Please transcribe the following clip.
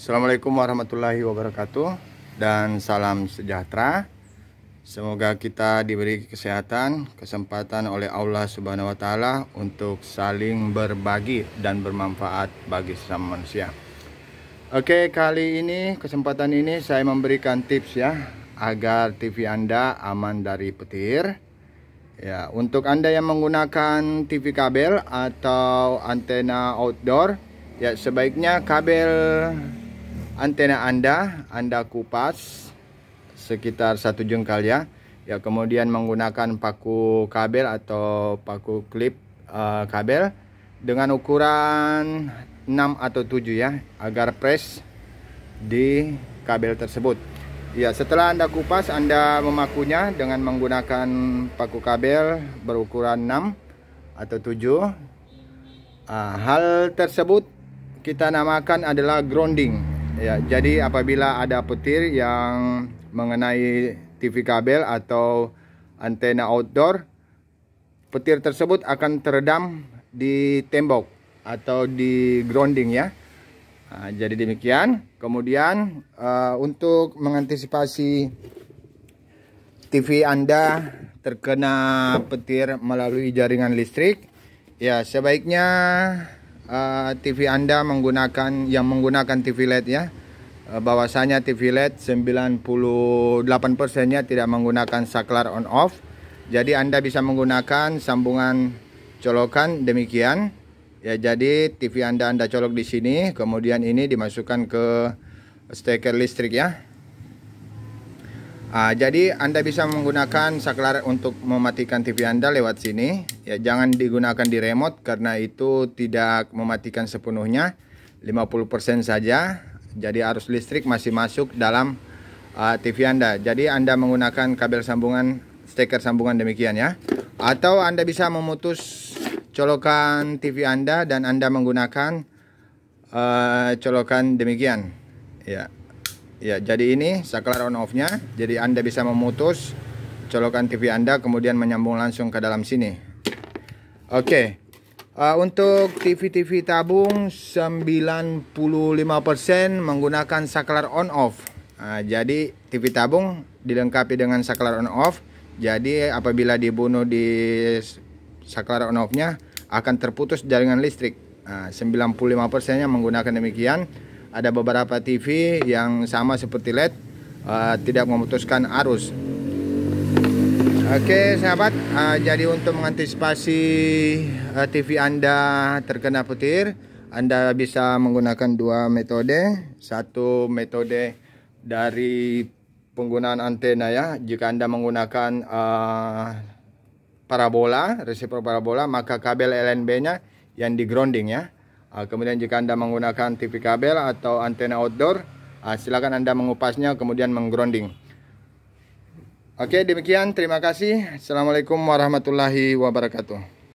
Assalamualaikum warahmatullahi wabarakatuh dan salam sejahtera. Semoga kita diberi kesehatan, kesempatan oleh Allah Subhanahu wa taala untuk saling berbagi dan bermanfaat bagi sesama manusia. Oke, kali ini kesempatan ini saya memberikan tips ya agar TV Anda aman dari petir. Ya, untuk Anda yang menggunakan TV kabel atau antena outdoor, ya sebaiknya kabel antena Anda, Anda kupas sekitar satu jengkal ya. Ya, kemudian menggunakan paku kabel atau paku klip uh, kabel dengan ukuran 6 atau 7 ya, agar press di kabel tersebut. Ya, setelah Anda kupas, Anda memakunya dengan menggunakan paku kabel berukuran 6 atau 7. Uh, ah, hal tersebut kita namakan adalah grounding. Ya, jadi apabila ada petir yang mengenai TV kabel atau antena outdoor, petir tersebut akan teredam di tembok atau di grounding ya. Nah, jadi demikian. Kemudian uh, untuk mengantisipasi TV Anda terkena petir melalui jaringan listrik, ya sebaiknya uh, e, TV Anda menggunakan yang menggunakan TV LED ya Eh, bahwasanya TV LED 98% nya tidak menggunakan saklar on off jadi Anda bisa menggunakan sambungan colokan demikian ya jadi TV Anda Anda colok di sini kemudian ini dimasukkan ke steker listrik ya ah, jadi Anda bisa menggunakan saklar untuk mematikan TV Anda lewat sini ya jangan digunakan di remote karena itu tidak mematikan sepenuhnya 50% saja jadi arus listrik masih masuk dalam uh, TV Anda. Jadi Anda menggunakan kabel sambungan steker sambungan demikian ya. Atau Anda bisa memutus colokan TV Anda dan Anda menggunakan uh, colokan demikian. Ya. Ya, jadi ini saklar on off-nya. Jadi Anda bisa memutus colokan TV Anda kemudian menyambung langsung ke dalam sini. Oke. Okay. Uh, untuk TV-TV tabung 95% menggunakan saklar on off. Uh, jadi TV tabung dilengkapi dengan saklar on off. Jadi apabila dibunuh di saklar on off-nya akan terputus jaringan listrik. Uh, 95%-nya menggunakan demikian. Ada beberapa TV yang sama seperti LED uh, tidak memutuskan arus. Oke sahabat, uh, jadi untuk mengantisipasi uh, eh, TV Anda terkena petir, Anda bisa menggunakan dua metode. Satu metode dari penggunaan antena ya, jika Anda menggunakan uh, parabola, receiver parabola, maka kabel LNB-nya yang di grounding ya. Uh, kemudian jika Anda menggunakan TV kabel atau antena outdoor, uh, silakan Anda mengupasnya kemudian menggrounding. Oke, demikian. Terima kasih. Assalamualaikum warahmatullahi wabarakatuh.